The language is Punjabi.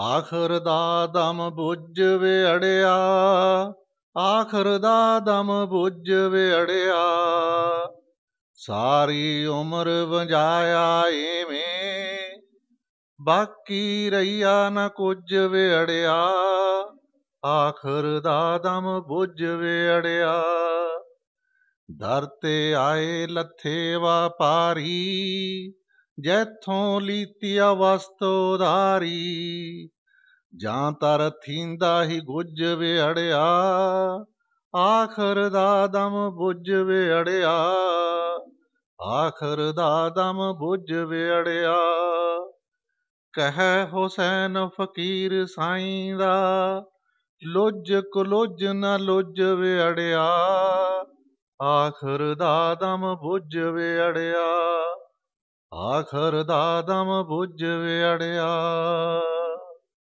ਆਖਰ ਦਾ ਦਮ ਬੁੱਝ ਵਿੜਿਆ ਆਖਰ ਦਾ ਦਮ ਬੁੱਝ ਵਿੜਿਆ ਸਾਰੀ ਉਮਰ ਵੰਜਾਇਆ ਏਵੇਂ ਬਾਕੀ ਰਈਆ ਨਾ ਕੁਝ ਵਿੜਿਆ ਆਖਰ ਦਾ ਦਮ ਬੁੱਝ ਵਿੜਿਆ ਦਰ ਤੇ ਆਏ ਲੱਥੇ ਵਾਪਾਰੀ ਜੈਥੋਂ ਲੀਤੀਆ ਵਸਤੋ ਧਾਰੀ ਜਾਂ ਤਰ ਥੀਂਦਾ ਹੀ ਗੁੱਜ ਵਿਹੜਿਆ ਆਖਰ ਦਾ ਦਮ ਬੁੱਜ ਵਿਹੜਿਆ ਆਖਰ ਦਾ ਦਮ ਬੁੱਜ ਵਿਹੜਿਆ ਕਹੈ ਹੁਸੈਨ ਫਕੀਰ ਸਾਈਂ ਦਾ ਲੁੱਜ ਕੁਲੁੱਜ ਨਾ ਲੁੱਜ ਵਿਹੜਿਆ ਆਖਰ ਦਾ ਦਮ ਬੁੱਜ ਵਿਹੜਿਆ ਆਖਰ ਦਾਦਮ ਬੁੱਝ ਵਿੜਿਆ